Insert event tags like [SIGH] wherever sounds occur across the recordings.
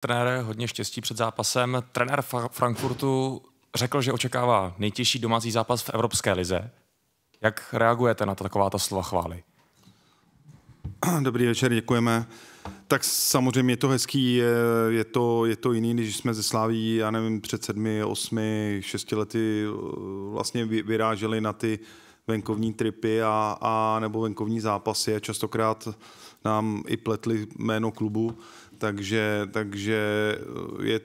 trenér, hodně štěstí před zápasem. Trenér Frankfurtu řekl, že očekává nejtěžší domácí zápas v Evropské lize. Jak reagujete na to, taková ta slova chvály? Dobrý večer, děkujeme. Tak samozřejmě je to hezký, je, je, to, je to jiný, když jsme ze Sláví, já nevím, před sedmi, osmi, šesti lety eh, vlastně vyráželi na ty venkovní tripy a, a nebo venkovní zápasy a častokrát nám i pletli jméno klubu takže, takže je,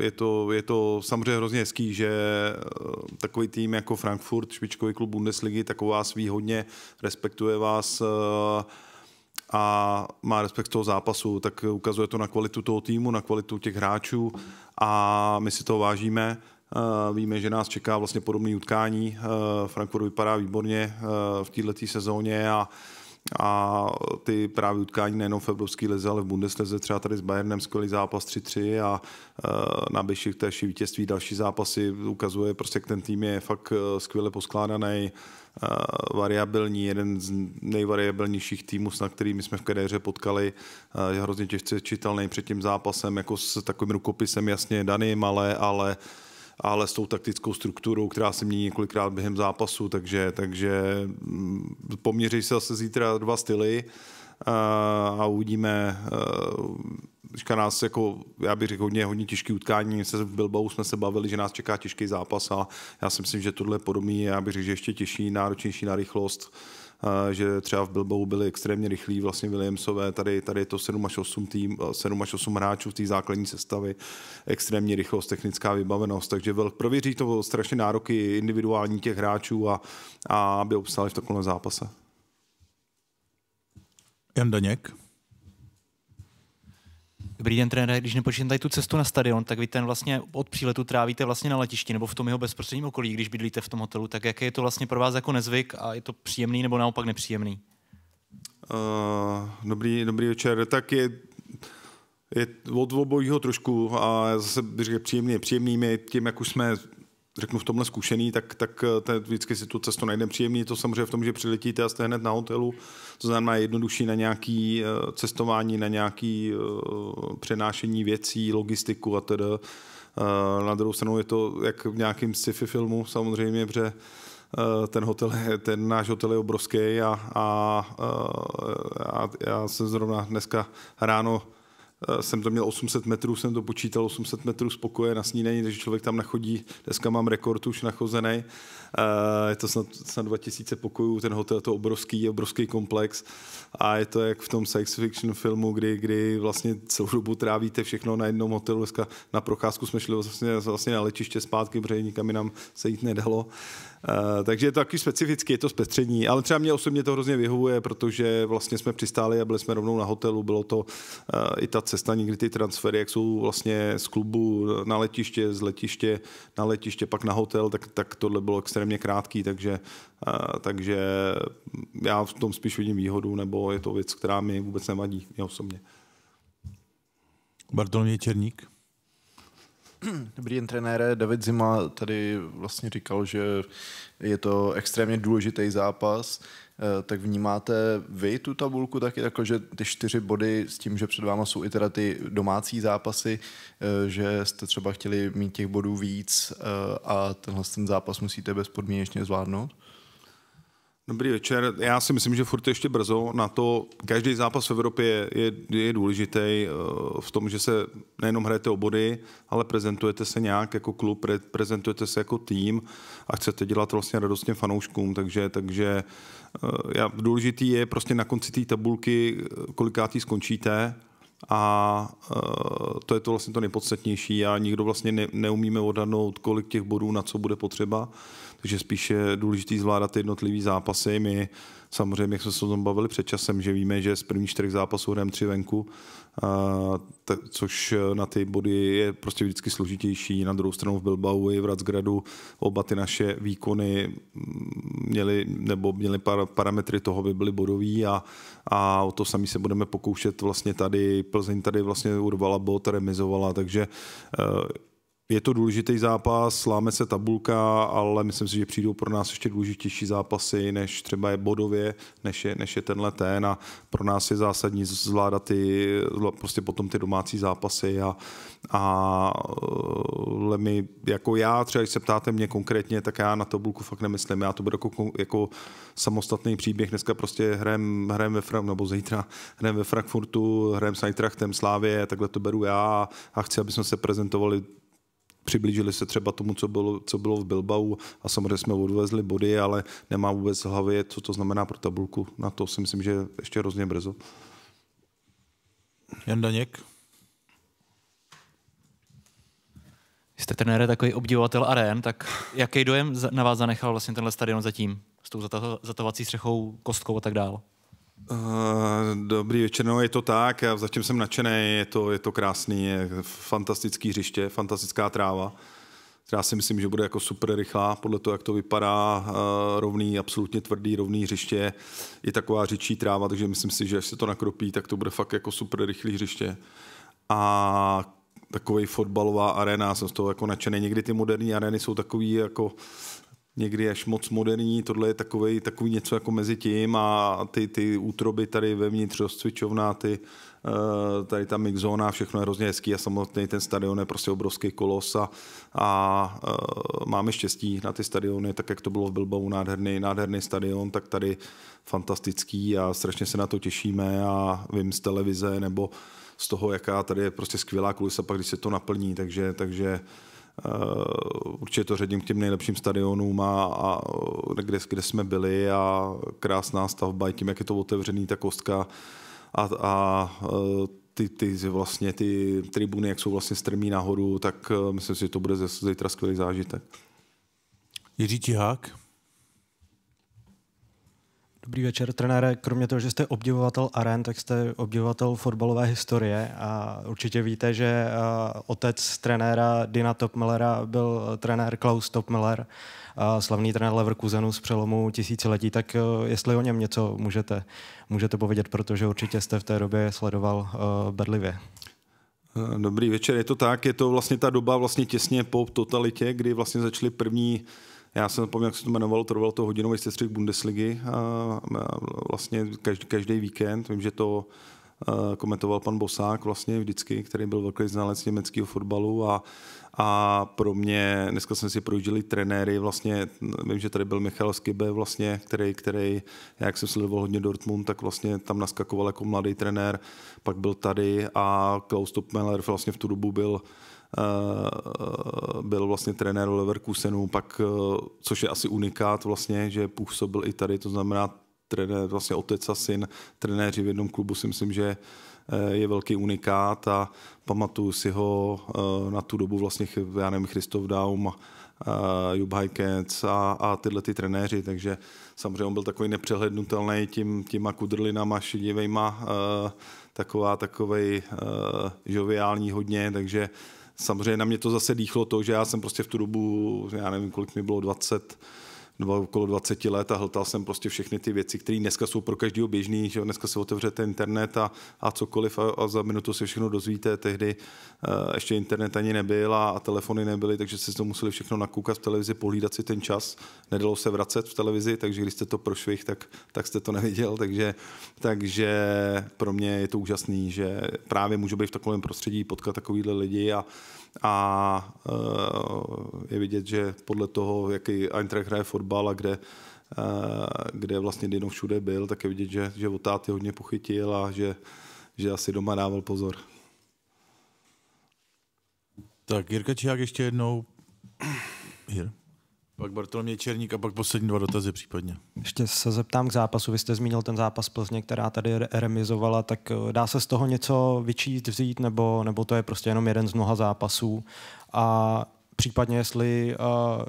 je, to, je to samozřejmě hrozně hezký, že eh, takový tým jako Frankfurt, špičkový klub Bundesligy, taková vás výhodně, respektuje vás eh, a má respekt toho zápasu, tak ukazuje to na kvalitu toho týmu, na kvalitu těch hráčů a my si to vážíme. Eh, víme, že nás čeká vlastně podobné utkání. Frankfurt vypadá výborně v této sezóně a a ty právě utkání nejenom v Evropské lize, ale v Bundeslize třeba tady s Bayernem skvělý zápas 3-3 a e, na Bešik též vítězství další zápasy ukazuje prostě, jak ten tým je fakt e, skvěle poskládaný e, variabilní, jeden z nejvariabilnějších týmů, na který my jsme v kadéře potkali. Je hrozně těžce čitelný před tím zápasem, jako s takovým rukopisem jasně daným, ale, ale uh, ale s tou taktickou strukturou, která se mění několikrát během zápasu, takže, takže mm, poměří se zase zítra dva styly a uvidíme, e, teďka nás jako, já bych řekl, hodně, hodně těžký utkání. Se v Bilbao jsme se bavili, že nás čeká těžký zápas a já si myslím, že tohle je podobný, já bych řekl, že ještě těžší, náročnější na rychlost že třeba v Bilbou byli extrémně rychlí, vlastně Williamsové, tady, tady je to 7 až 8, tým, 7 eh, až 8 hráčů v té základní sestavy, extrémně rychlost, technická vybavenost, takže velk prověří to strašně nároky individuální těch hráčů a, a aby obstáli v takovém zápase. Jan Daněk. Dobrý den, trenére. Když nepočítám tady tu cestu na stadion, tak vy ten vlastně od příletu trávíte vlastně na letišti nebo v tom jeho bezprostředním okolí, když bydlíte v tom hotelu. Tak jaké je to vlastně pro vás jako nezvyk a je to příjemný nebo naopak nepříjemný? Uh, dobrý, dobrý večer. Tak je, je od obojího trošku a zase bych řekl příjemný, příjemný je tím, jak už jsme řeknu v tomhle zkušený, tak, tak eh, ten vždycky si tu cestu najde příjemný. To samozřejmě v tom, že přiletíte a jste hned na hotelu, to znamená jednodušší na nějaké eh, cestování, na nějaké eh, přenášení věcí, logistiku a tedy. na druhou stranu je to jak v nějakém sci-fi filmu samozřejmě, protože ten, hotel, ten náš hotel je obrovský a, a, a já jsem zrovna dneska ráno Eh, jsem to měl 800 metrů, jsem to počítal 800 metrů spokoje na snídaní, takže člověk tam nachodí, dneska mám rekord už nachozený, eh, je to snad, snad 2000 pokojů, ten hotel je to obrovský, obrovský komplex a je to jak v tom science fiction filmu, kdy, kdy vlastně celou dobu trávíte všechno na jednom hotelu, dneska na procházku jsme šli vlastně, vlastně na letiště zpátky, protože nikam nám se jít nedalo. Uh, takže je to taky specifický, je to zpestření, ale třeba mě osobně to hrozně vyhovuje, protože vlastně jsme přistáli a byli jsme rovnou na hotelu, bylo to uh, i ta cesta, někdy ty transfery, jak jsou vlastně z klubu na letiště, z letiště na letiště, pak na hotel, tak, tak tohle bylo extrémně krátký, takže, eh, takže já v tom spíš vidím výhodu, nebo je to věc, která mi vůbec nevadí, mě osobně. Bartolomě Černík. Dobrý den, trenére. David Zima tady vlastně říkal, že je to extrémně důležitý zápas. Eh, tak vnímáte vy tu tabulku taky jako, že ty čtyři body s tím, že před váma jsou i teda ty domácí zápasy, eh, že jste třeba chtěli mít těch bodů víc eh, a tenhle ten zápas musíte bezpodmínečně zvládnout? Dobrý večer. Já si myslím, že furt ještě brzo na to. Každý zápas v Evropě je, je, je důležitý eh, v tom, že se nejenom hrajete o body, ale prezentujete se nějak jako klub, prezentujete se jako tým a chcete dělat vlastně radostně fanouškům. Takže, takže eh, já, důležitý je prostě na konci té tabulky, eh, kolikátý skončíte a to je to vlastně to nejpodstatnější a nikdo vlastně ne, neumíme odhadnout, kolik těch bodů na co bude potřeba takže spíše je důležitý zvládat jednotlivý zápasy. My samozřejmě, jak jsme se o tom bavili před časem, že víme, že z prvních čtyř zápasů hrajeme tři venku, a, t- což na ty body je prostě vždycky složitější. Na druhou stranu v Bilbao i v Radzgradu oba ty naše výkony měly, nebo měly par- parametry toho, by byly bodový a, a o to sami se budeme pokoušet vlastně tady. Plzeň tady vlastně urvala bod, remizovala, takže eh, je to důležitý zápas, sláme se tabulka, ale myslím si, že přijdou pro nás ještě důležitější zápasy, než třeba je bodově, než je, než je tenhle ten a pro nás je zásadní zvládat ty, prostě potom ty domácí zápasy a, a my, jako já, třeba když se ptáte mě konkrétně, tak já na tabulku fakt nemyslím, já to budu jako, jako samostatný příběh, dneska prostě hrajem, hrajem ve Frank, nebo zítra hrajem ve Frankfurtu, hrajem s Eintrachtem, Slávě, takhle to beru já a chci, aby jsme se prezentovali přiblížili se třeba tomu, co bylo, co bylo v Bilbao a samozřejmě jsme odvezli body, ale nemá vůbec hlavě, co to znamená pro tabulku. Na to si myslím, že ještě hrozně brzo. Jan Daněk. Jste trenér takový obdivovatel arén, tak jaký dojem na vás zanechal vlastně tenhle stadion zatím s tou zatahovací střechou, kostkou a tak dále? Eh, dobrý večer, no je to tak, já zatím jsem nadšený, je to, je to krásný, je fantastický hřiště, fantastická tráva, která si myslím, že bude jako super rychlá, podle toho, jak to vypadá, eh, rovný, absolutně tvrdý, rovný hřiště, je taková řičí tráva, takže myslím si, že až se to nakropí, tak to bude fakt jako super rychlý hřiště. A takový fotbalová arena, jsem z toho jako nadšený. Někdy ty moderní arény jsou takový jako někdy až moc moderní, tohle je takový, takový něco jako mezi tím a ty, ty útroby tady vevnitř rozcvičovná, ty, eh, tady ta mixzóna, všechno je hrozně hezký a samotný ten stadion je prostě obrovský kolos a, a eh, máme štěstí na ty stadiony, tak jak to bylo v Bilbao, nádherný, nádherný stadion, tak tady fantastický a strašně se na to těšíme a vím z televize nebo z toho, jaká tady je prostě skvělá kulisa, pak když se to naplní, takže, takže uh, Eh, určitě to řadím k těm nejlepším stadionům, a, a kde, kde jsme byli a krásná stavba, i tím, jak je to otevřený, ta kostka a, a eh, ty, ty, vlastně, ty tribuny, jak jsou vlastně strmí nahoru, tak eh, myslím si, že to bude zítra skvělý zážitek. Jiří Tihák, Dobrý večer, trenére. Kromě toho, že jste obdivovatel aren, tak jste obdivovatel fotbalové historie a určitě víte, že eh, otec trenéra Dina Topmellera byl trenér Klaus Topmeller, eh, slavný trenér Leverkusenu z přelomu tisíciletí, tak eh, jestli o něm něco můžete, můžete povědět, protože určitě jste v té době sledoval bedlivě. Dobrý večer, je to tak, je to vlastně ta doba vlastně těsně po totalitě, kdy vlastně začaly první já jsem zapomněl, jak se to jmenovalo, to to hodinový sestřih Bundesligy a, a vlastně každý, každý víkend. Vím, že to komentoval pan Bosák vlastně vždycky, který byl velký znalec německého fotbalu a, a pro mě, dneska jsme si projížděli trenéry, vlastně vím, že tady byl Michal Skibe vlastně, který, který jak jsem sledoval hodně Dortmund, tak vlastně tam naskakoval jako mladý trenér, pak byl tady a Klaus Topmeller vlastně v tu dobu byl Eh, byl vlastně trenér v Leverkusenu, pak, eh, což je asi unikát vlastně, že působil i tady, to znamená trenér, vlastně otec a syn, trenéři v jednom klubu si myslím, že eh, je velký unikát a pamatuju si ho na tu dobu vlastně, já nevím, Christoph Daum, Jub a, a tyhle ty trenéři, takže samozřejmě on byl takový nepřehlednutelný tím, těma kudrlinama šedivejma, taková, takovej žoviální hodně, takže Samozřejmě na mě to zase dýchlo to, že já jsem prostě v tu dobu, já nevím, kolik mi bylo 20, dva, okolo 20 let a hltal jsem prostě všechny ty věci, které dneska jsou pro každého běžný, že dneska se otevřete internet a, a cokoliv a, a za minutu se všechno dozvíte. Tehdy e, ještě internet ani nebyl a, a telefony nebyly, takže jste to museli všechno nakoukat v televizi, pohlídat si ten čas. Nedalo se vracet v televizi, takže když jste to prošvih, tak, tak jste to neviděl. Takže, takže pro mě je to úžasný, že právě můžu být v takovém prostředí, potkat takovýhle lidi a, a e, je vidět, že podle toho, jaký Eintracht hraje fotbal a kde, e, kde vlastně Dino všude byl, tak je vidět, že, že od hodně pochytil a že, že asi doma dával pozor. Tak Jirka Čiák ještě jednou. Here. Pak Bartolomě Černík a pak poslední dva dotazy případně. Ještě se zeptám k zápasu. Vy jste zmínil ten zápas Plzně, která tady remizovala, tak eh, dá se z toho něco vyčíst, vzít, nebo, nebo to je prostě jenom jeden z mnoha zápasů? A případně, jestli uh,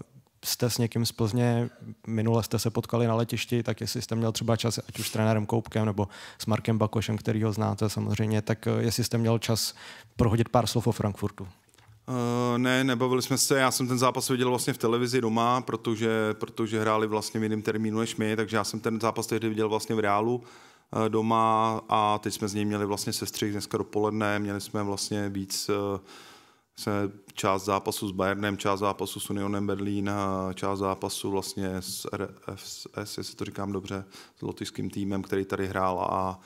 jste s někým z Plzně, minule jste se potkali na letišti, tak jestli jste měl třeba čas, ať už s trenérem Koupkem nebo s Markem Bakošem, který ho znáte samozřejmě, tak eh, jestli jste měl čas prohodit pár slov o Frankfurtu. Uh, ne, nebavili jsme se, já jsem ten zápas viděl vlastně v televizi doma, protože, protože hráli vlastně v jiném termínu než my, takže já jsem ten zápas tehdy viděl vlastně v reálu uh, doma a teď jsme z něj měli vlastně sestřih dneska dopoledne, měli jsme vlastně víc uh, část zápasu s Bayernem, část zápasu s Unionem Berlín část zápasu vlastně s RFS, jestli to říkám dobře, s lotyšským týmem, který tady hrál a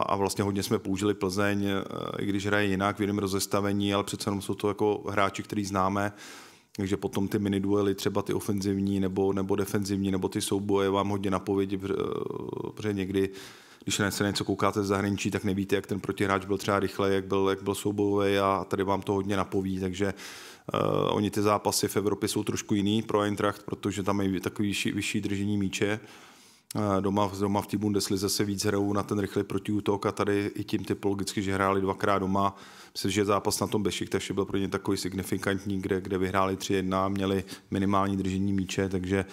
a vlastně hodně jsme použili Plzeň, e, i když hraje jinak v jiném rozestavení, ale přece jenom jsou to jako hráči, který známe, takže potom ty mini duely, třeba ty ofenzivní nebo, nebo defenzivní, nebo ty souboje vám hodně napovědí, e, protože někdy když se něco koukáte z zahraničí, tak nevíte, jak ten protihráč byl třeba rychle, jak byl, jak byl soubojový a tady vám to hodně napoví, takže uh, oni ty zápasy v Evropě jsou trošku jiný pro Eintracht, protože tam je takový vyšší, vyšší držení míče, uh, Doma, eh, doma v té Bundeslize se víc hrajou na ten rychlý protiútok a tady i tím typologicky, že hráli dvakrát doma. Myslím, že zápas na tom takže byl pro ně takový signifikantní, kde, kde vyhráli 3-1, měli minimální držení míče, takže,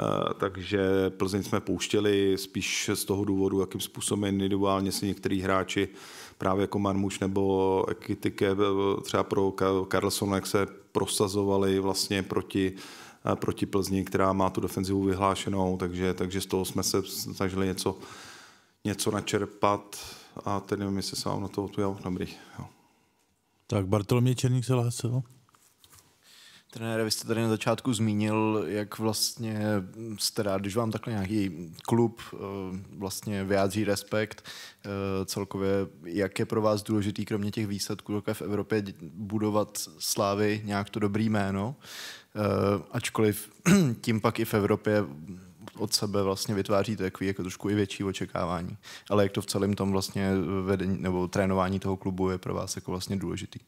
eh, takže Plzeň jsme pouštěli spíš z toho důvodu, jakým způsobem individuálně se některý hráči právě jako Marmuš nebo Kitike, eh, třeba pro Carlsona, jak se prosazovali vlastně proti proti Plzni, která má tu defenzivu vyhlášenou, takže, takže z toho jsme se snažili něco, něco načerpat a teď nevím, jestli se vám na to jo, dobrý. Jo. Tak Bartolomě Černík se hlásil. Trenére, vy jste tady na začátku zmínil, jak vlastně jste rád, když vám takhle nějaký klub eh, vlastně vyjádří respekt eh, celkově, jak je pro vás důležitý, kromě těch výsledků, v Evropě, budovat slávy, nějak to dobrý jméno. Eh, ačkoliv [CLEARS THROAT] tím pak i v Evropě od sebe vlastně vytváří takový jako trošku i větší očekávání. Ale jak to v celém tom vlastně vedení nebo trénování toho klubu je pro vás jako vlastně důležitý?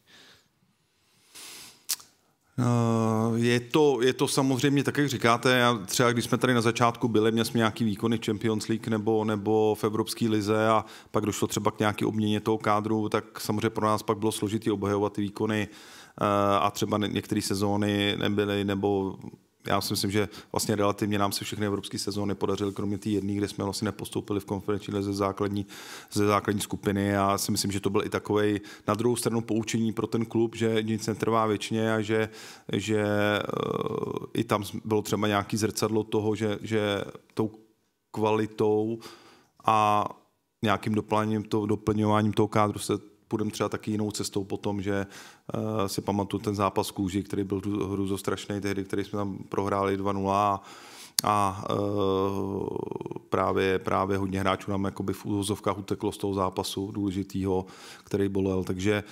Eh, je to, je to samozřejmě tak, jak říkáte, já třeba když jsme tady na začátku byli, měli jsme nějaký výkony v Champions League nebo, nebo v Evropské lize a pak došlo třeba k nějaké obměně toho kádru, tak samozřejmě pro nás pak bylo složitý obhajovat ty výkony eh, a třeba některé sezóny nebyly nebo já si myslím, že vlastně relativně nám se všechny evropské sezóny podařily, kromě té jedné, kde jsme vlastně nepostoupili v konferenční ze základní, ze základní skupiny. Já si myslím, že to byl i takový na druhou stranu poučení pro ten klub, že nic netrvá věčně a že, že eh, i tam bylo třeba nějaký zrcadlo toho, že, že tou kvalitou a nějakým doplňováním toho, doplňováním toho kádru se půjdeme třeba taky jinou cestou po tom, že eh, si pamatuju ten zápas kůži, který byl hruzostrašný tehdy, který jsme tam prohráli 2-0 a a e, právě, právě hodně hráčů nám jakoby v úzovkách uteklo z toho zápasu důležitýho, který bolel, takže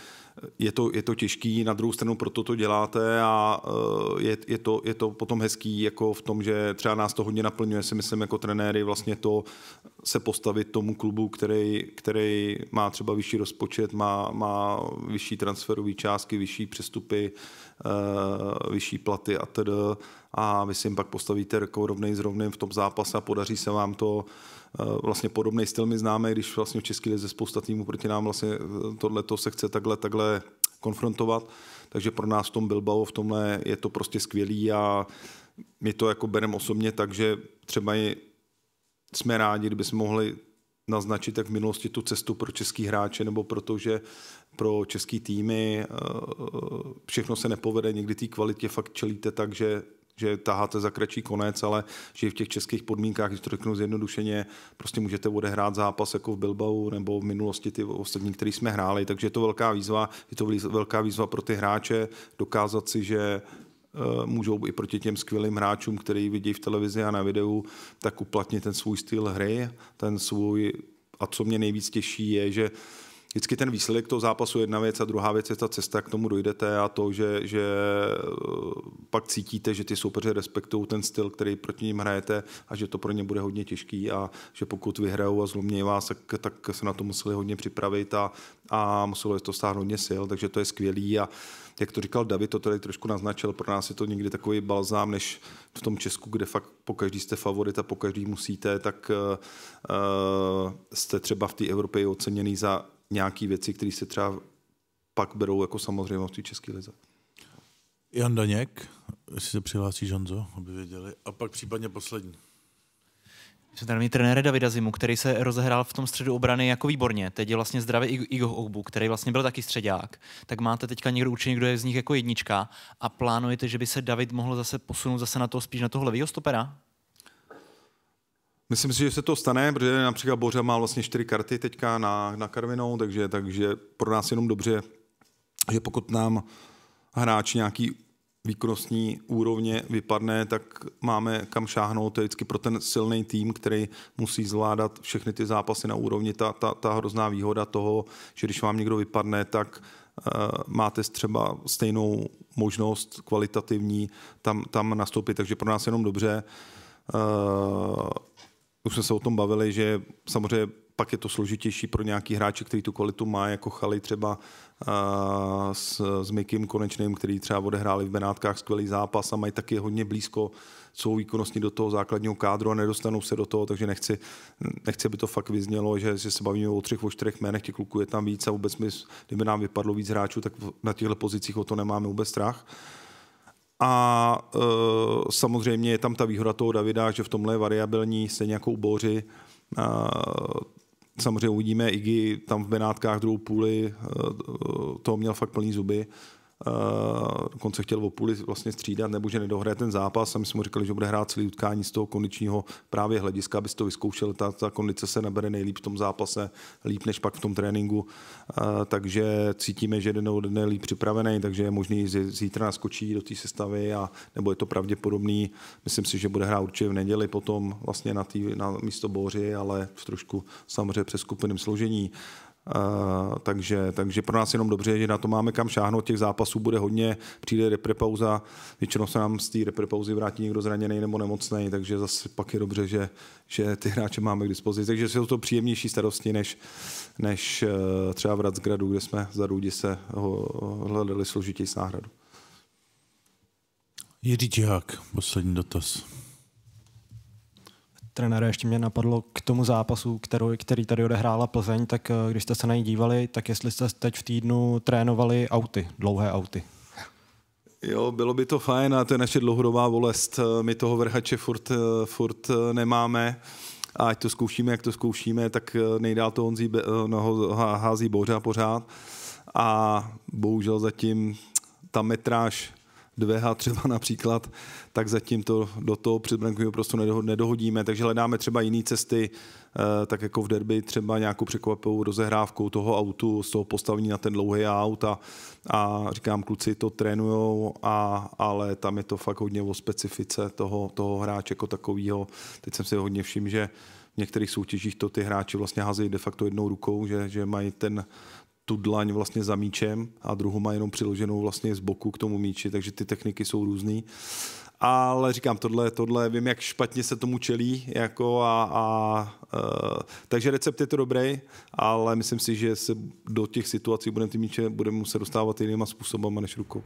je to, je to těžký, na druhou stranu proto to děláte a e, je, je, to, je to potom hezký jako v tom, že třeba nás to hodně naplňuje, si myslím jako trenéry, vlastně to se postavit tomu klubu, který, který má třeba vyšší rozpočet, má, má vyšší transferové částky, vyšší přestupy, Eh, vyšší platy a tedy a vy si jim pak postavíte rekord jako rovný s rovným v tom zápase a podaří se vám to eh, vlastně podobný styl my známe, když vlastně v České lize spousta týmů proti nám vlastně eh, tohleto se chce takhle, takhle konfrontovat, takže pro nás v tom Bilbao v tomhle je to prostě skvělý a my to jako bereme osobně, takže třeba i jsme rádi, kdyby jsme mohli naznačit, jak v minulosti tu cestu pro český hráče, nebo protože pro český týmy eh, všechno se nepovede, někdy té kvalitě fakt čelíte tak, že že taháte za kratší konec, ale že v těch českých podmínkách, když to řeknu zjednodušeně, prostě můžete odehrát zápas jako v Bilbao nebo v minulosti ty ostatní, který jsme hráli. Takže je to velká výzva, je to velká výzva pro ty hráče dokázat si, že Eh, můžou i proti těm skvělým hráčům, který vidí v televizi a na videu, tak uplatnit ten svůj styl hry, ten svůj a co mě nejvíc těší je, že vždycky ten výsledek toho zápasu je jedna věc a druhá věc je ta cesta, k tomu dojdete a to, že, že e, pak cítíte, že ty soupeři respektují ten styl, který proti ním hrajete a že to pro ně bude hodně těžký a že pokud vyhrajou a zlomějí vás, tak, tak se na to museli hodně připravit a, a muselo je to stáhnout hodně sil, takže to je skvělý a jak to říkal David, to tady trošku naznačil, pro nás je to někdy takový balzám, než v tom Česku, kde fakt po každý jste favorit a po každý musíte, tak uh, jste třeba v té Evropě oceněný za nějaké věci, které se třeba pak berou jako samozřejmě v České lize. Jan Daněk, jestli se přihlásí Žonzo, aby věděli. A pak případně poslední. Jsem tady trenér Davida Zimu, který se rozehrál v tom středu obrany jako výborně. Teď je vlastně zdravý Igo Ogbu, který vlastně byl taky středák. Tak máte teďka někdo určitě, kdo je z nich jako jednička a plánujete, že by se David mohl zase posunout zase na to spíš na toho levýho stopera? Myslím si, že se to stane, protože například Boře má vlastně čtyři karty teďka na, na Karvinou, takže, takže pro nás jenom dobře, že pokud nám hráč nějaký výkonnostní úrovně vypadne, tak máme kam šáhnout. To je vždycky pro ten silný tým, který musí zvládat všechny ty zápasy na úrovni. Ta, ta, ta hrozná výhoda toho, že když vám někdo vypadne, tak eh, máte třeba stejnou možnost kvalitativní tam, tam nastoupit, takže pro nás jenom dobře. Eh, už jsme se o tom bavili, že samozřejmě pak je to složitější pro nějaký hráče, který tu kvalitu má, jako Chali třeba eh, s, s Mikim Konečným, který třeba odehráli v Benátkách skvělý zápas a mají taky hodně blízko svou výkonnostní do toho základního kádru a nedostanou se do toho, takže nechci, nechci aby to fakt vyznělo, že, že se bavíme o třech, o čtyřech jménech, těch kluků je tam víc a vůbec my, kdyby nám vypadlo víc hráčů, tak na těchto pozicích o to nemáme vůbec strach. Uh, a e, samozřejmě je tam ta výhoda toho Davida, že v tomhle je variabilní, se nějakou Boři. E, samozřejmě uvidíme, Iggy tam v Benátkách druhou půli, e, e to měl fakt plný zuby. Eh, dokonce chtěl o půli vlastně střídat, nebo že nedohraje ten zápas a my jsme mu říkali, že bude hrát celý utkání z toho kondičního právě hlediska, aby si to vyzkoušel, ta, ta kondice se nabere nejlíp v tom zápase, líp než pak v tom tréninku, eh, takže cítíme, že jeden od dne líp připravený, takže je možný zítra naskočí do té sestavy a nebo je to pravděpodobný, myslím si, že bude hrát určitě v neděli potom vlastně na, tý, na místo Boři, ale v trošku samozřejmě přes skupinem složení takže, takže pro nás jenom dobře, že na to máme kam šáhnout, těch zápasů bude hodně, přijde reprepauza, většinou se nám z té reprepauzy vrátí někdo zraněný nebo nemocný, takže zase pak je dobře, že, že ty hráče máme k dispozici, takže jsou to příjemnější starosti než, než eh, třeba v Radzgradu, kde jsme za Růdi se ho hledali složitěji náhradu. Jiří Čihák, poslední dotaz trenére, ještě mě napadlo k tomu zápasu, kterou, který tady odehrála Plzeň, tak eh, když jste se na ní dívali, tak jestli jste teď v týdnu trénovali auty, dlouhé auty. Jo, bylo by to fajn a to je naše dlouhodobá bolest. Eh, my toho vrhače furt, eh, furt nemáme a ať to zkoušíme, jak to zkoušíme, tak nejdál to Honzí no, hází bouře pořád a bohužel zatím ta metráž 2H třeba například, tak zatím to do toho předbrankového prostoru nedohodíme, takže hledáme třeba jiné cesty, eh, tak jako v derby třeba nějakou překvapivou rozehrávkou toho autu, z toho postavení na ten dlouhý aut a, a říkám, kluci to trénujou, a, ale tam je to fakt hodně o specifice toho, toho hráče jako takového. Teď jsem si hodně všiml, že v některých soutěžích to ty hráči vlastně házejí de facto jednou rukou, že, že mají ten tu dlaň vlastně za míčem a druhou má jenom přiloženou vlastně z boku k tomu míči, takže ty techniky jsou různé. Ale říkám, tohle, tohle, vím, jak špatně se tomu čelí, jako a, a e, takže recept je to dobrý, ale myslím si, že se do těch situací budeme ty míče budeme muset dostávat jinýma způsobama než rukou.